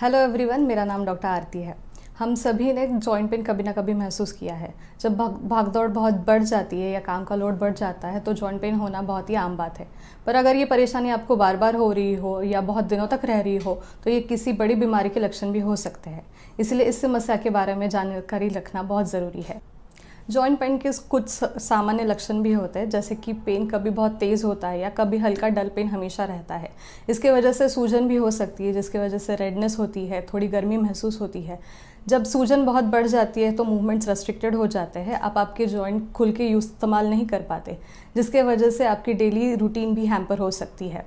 hello everyone मेरा नाम doctor आरती है हम सभी ने जॉइंट पेन कभी ना कभी महसूस किया है जब भाग भागदौड़ बहुत बढ़ जाती है या काम का लोड बढ़ जाता है तो जॉइंट पेन होना बहुत ही आम बात है पर अगर ये परेशानी आपको बार बार हो रही हो या बहुत दिनों तक रह रही हो तो ये किसी बड़ी बीमारी के लक्षण भी हो सकते हैं इसलिए इस समस्या के बारे में जानकारी रखना बहुत ज़रूरी है जॉइंट पेन के कुछ सामान्य लक्षण भी होते हैं जैसे कि पेन कभी बहुत तेज़ होता है या कभी हल्का डल पेन हमेशा रहता है इसके वजह से सूजन भी हो सकती है जिसकी वजह से रेडनेस होती है थोड़ी गर्मी महसूस होती है जब सूजन बहुत बढ़ जाती है तो मूवमेंट्स रेस्ट्रिक्टेड हो जाते हैं आप आपके जॉइंट खुल के यूज इस्तेमाल नहीं कर पाते जिसके वजह से आपकी डेली रूटीन भी हैम्पर हो सकती है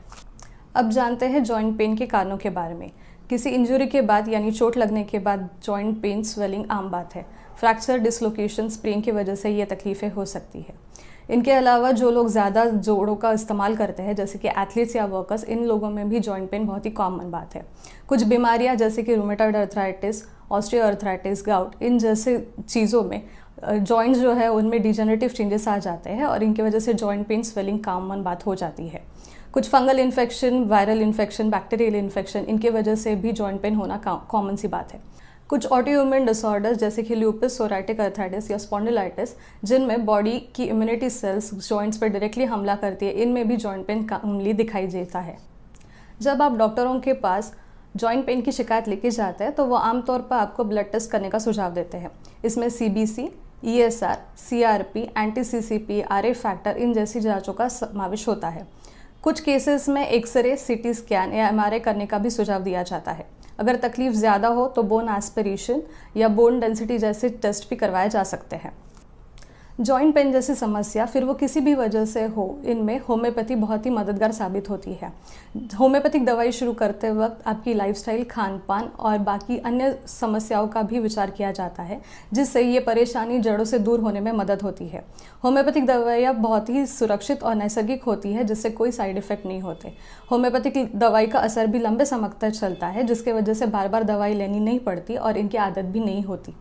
अब जानते हैं जॉइंट पेन के कारणों के बारे में किसी इंजरी के बाद यानी चोट लगने के बाद जॉइंट पेन स्वेलिंग आम बात है फ्रैक्चर डिसलोकेशन स्प्रेन की वजह से ये तकलीफ़ें हो सकती है इनके अलावा जो लोग ज़्यादा जोड़ों का इस्तेमाल करते हैं जैसे कि एथलीट्स या वर्कर्स इन लोगों में भी जॉइंट पेन बहुत ही कॉमन बात है कुछ बीमारियां जैसे कि rheumatoid arthritis osteoarthritis gout इन जैसे चीज़ों में जॉइंट्स जो है उनमें डिजेनरेटिव चेंजेस आ जाते हैं और इनकी वजह से जॉइंट पेन स्वेलिंग कॉमन बात हो जाती है कुछ fungal infection viral infection bacterial infection इनकी वजह से भी जॉइंट पेन होना कॉमन सी बात है कुछ ऑटोह्यूमन डिसऑर्डर्स जैसे कि ल्यूपस सोराइटिक अर्थाइटिस या स्पॉन्डिलाइटिस जिनमें बॉडी की इम्यूनिटी सेल्स जॉइंट्स पर डायरेक्टली हमला करती है इनमें भी जॉइंट पेन कॉमनली दिखाई देता है जब आप डॉक्टरों के पास जॉइंट पेन की शिकायत लेके जाते हैं तो वो आमतौर पर आपको ब्लड टेस्ट करने का सुझाव देते हैं इसमें C B C E S R C R P anti C C P R A factor इन जैसी जाँचों का समावेश होता है कुछ केसेस में एक्सरे सी टी स्कैन या एम आर आई करने का भी सुझाव दिया जाता है अगर तकलीफ ज़्यादा हो तो बोन एस्परेशन या बोन डेंसिटी जैसे टेस्ट भी करवाए जा सकते हैं जॉइंट पेन जैसी समस्या फिर वो किसी भी वजह से हो इनमें होम्योपैथी बहुत ही मददगार साबित होती है होम्योपैथिक दवाई शुरू करते वक्त आपकी लाइफस्टाइल खान पान और बाकी अन्य समस्याओं का भी विचार किया जाता है जिससे ये परेशानी जड़ों से दूर होने में मदद होती है होम्योपैथिक दवाइयाँ बहुत ही सुरक्षित और नैसर्गिक होती है जिससे कोई साइड इफेक्ट नहीं होते होम्योपैथिक दवाई का असर भी लंबे समय तक चलता है जिसके वजह से बार बार दवाई लेनी नहीं पड़ती और इनकी आदत भी नहीं होती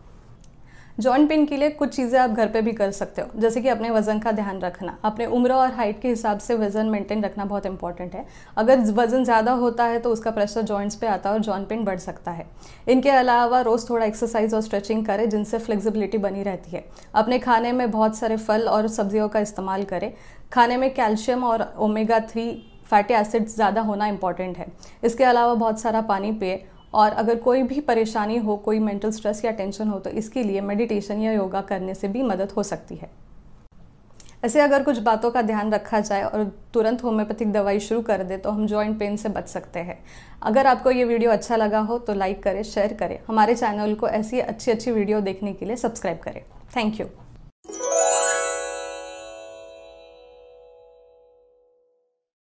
जॉइंट पेन के लिए कुछ चीज़ें आप घर पे भी कर सकते हो जैसे कि अपने वजन का ध्यान रखना अपने उम्र और हाइट के हिसाब से वजन मेंटेन रखना बहुत इंपॉर्टेंट है अगर वजन ज़्यादा होता है तो उसका प्रेशर जॉइंट्स पे आता है और जॉइंट पेन बढ़ सकता है इनके अलावा रोज़ थोड़ा एक्सरसाइज और स्ट्रेचिंग करें जिनसे फ्लेक्सिबिलिटी बनी रहती है अपने खाने में बहुत सारे फल और सब्जियों का इस्तेमाल करें खाने में कैल्शियम और ओमेगा थ्री फैटी एसिड्स ज़्यादा होना इंपॉर्टेंट है इसके अलावा बहुत सारा पानी पिए और अगर कोई भी परेशानी हो कोई मेंटल स्ट्रेस या टेंशन हो तो इसके लिए मेडिटेशन या योगा करने से भी मदद हो सकती है ऐसे अगर कुछ बातों का ध्यान रखा जाए और तुरंत होम्योपैथिक दवाई शुरू कर दे तो हम जॉइंट पेन से बच सकते हैं अगर आपको ये वीडियो अच्छा लगा हो तो लाइक करें शेयर करें हमारे चैनल को ऐसी अच्छी अच्छी वीडियो देखने के लिए सब्सक्राइब करें थैंक यू